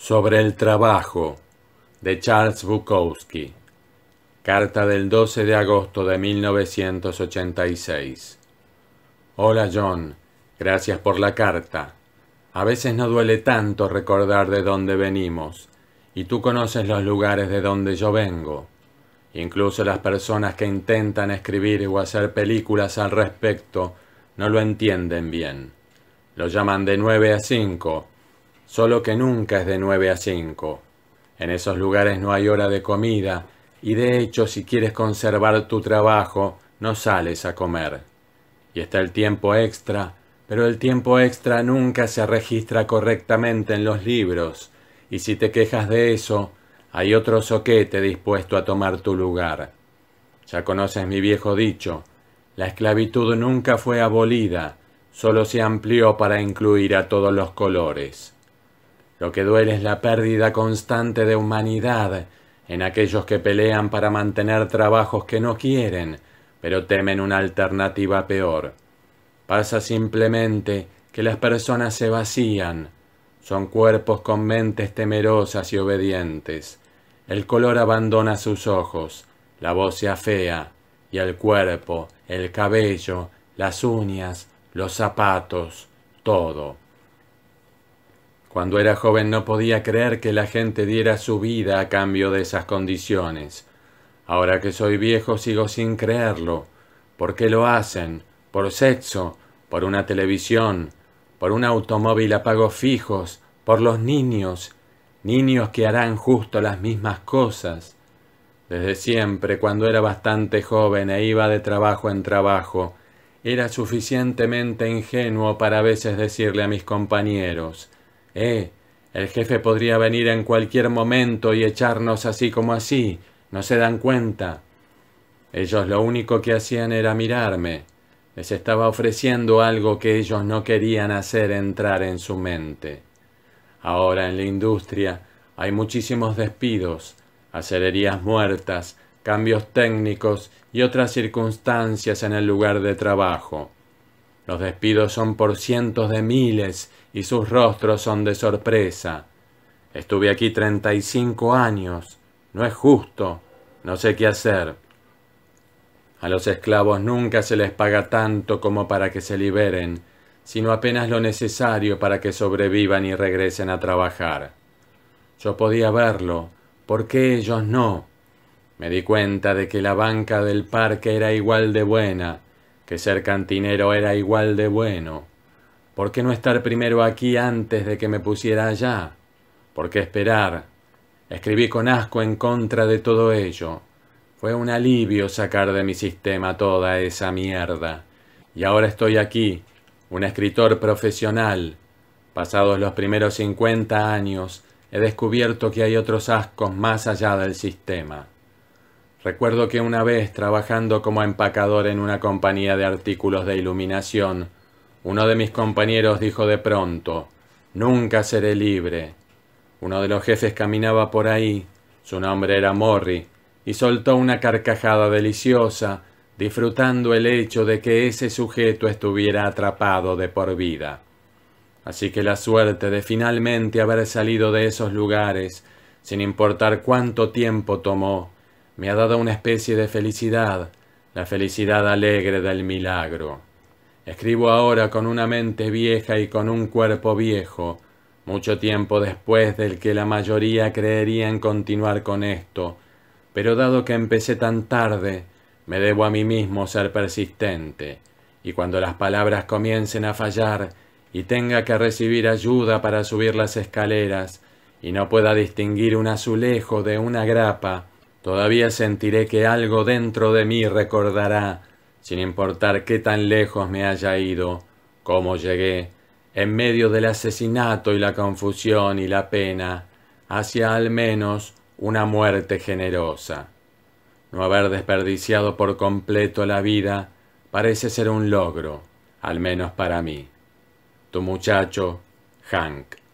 Sobre el trabajo de Charles Bukowski. Carta del 12 de agosto de 1986. Hola John, gracias por la carta. A veces no duele tanto recordar de dónde venimos, y tú conoces los lugares de donde yo vengo. Incluso las personas que intentan escribir o hacer películas al respecto no lo entienden bien. Lo llaman de 9 a 5 solo que nunca es de nueve a cinco. En esos lugares no hay hora de comida, y de hecho si quieres conservar tu trabajo, no sales a comer. Y está el tiempo extra, pero el tiempo extra nunca se registra correctamente en los libros, y si te quejas de eso, hay otro soquete dispuesto a tomar tu lugar. Ya conoces mi viejo dicho, la esclavitud nunca fue abolida, solo se amplió para incluir a todos los colores. Lo que duele es la pérdida constante de humanidad en aquellos que pelean para mantener trabajos que no quieren, pero temen una alternativa peor. Pasa simplemente que las personas se vacían. Son cuerpos con mentes temerosas y obedientes. El color abandona sus ojos, la voz se afea, y el cuerpo, el cabello, las uñas, los zapatos, todo. Cuando era joven no podía creer que la gente diera su vida a cambio de esas condiciones. Ahora que soy viejo sigo sin creerlo. ¿Por qué lo hacen? ¿Por sexo? ¿Por una televisión? ¿Por un automóvil a pagos fijos? ¿Por los niños? Niños que harán justo las mismas cosas. Desde siempre, cuando era bastante joven e iba de trabajo en trabajo, era suficientemente ingenuo para a veces decirle a mis compañeros eh, el jefe podría venir en cualquier momento y echarnos así como así. ¿No se dan cuenta? Ellos lo único que hacían era mirarme. Les estaba ofreciendo algo que ellos no querían hacer entrar en su mente. Ahora en la industria hay muchísimos despidos, acelerías muertas, cambios técnicos y otras circunstancias en el lugar de trabajo. Los despidos son por cientos de miles y sus rostros son de sorpresa. Estuve aquí treinta y cinco años. No es justo. No sé qué hacer. A los esclavos nunca se les paga tanto como para que se liberen, sino apenas lo necesario para que sobrevivan y regresen a trabajar. Yo podía verlo, ¿por qué ellos no? Me di cuenta de que la banca del parque era igual de buena, que ser cantinero era igual de bueno. ¿Por qué no estar primero aquí antes de que me pusiera allá? ¿Por qué esperar? Escribí con asco en contra de todo ello. Fue un alivio sacar de mi sistema toda esa mierda. Y ahora estoy aquí, un escritor profesional. Pasados los primeros 50 años, he descubierto que hay otros ascos más allá del sistema. Recuerdo que una vez, trabajando como empacador en una compañía de artículos de iluminación, uno de mis compañeros dijo de pronto, Nunca seré libre. Uno de los jefes caminaba por ahí, su nombre era Morri, y soltó una carcajada deliciosa, disfrutando el hecho de que ese sujeto estuviera atrapado de por vida. Así que la suerte de finalmente haber salido de esos lugares, sin importar cuánto tiempo tomó, me ha dado una especie de felicidad, la felicidad alegre del milagro. Escribo ahora con una mente vieja y con un cuerpo viejo, mucho tiempo después del que la mayoría creería en continuar con esto, pero dado que empecé tan tarde, me debo a mí mismo ser persistente, y cuando las palabras comiencen a fallar y tenga que recibir ayuda para subir las escaleras, y no pueda distinguir un azulejo de una grapa, Todavía sentiré que algo dentro de mí recordará, sin importar qué tan lejos me haya ido, cómo llegué, en medio del asesinato y la confusión y la pena, hacia al menos una muerte generosa. No haber desperdiciado por completo la vida parece ser un logro, al menos para mí. Tu muchacho, Hank.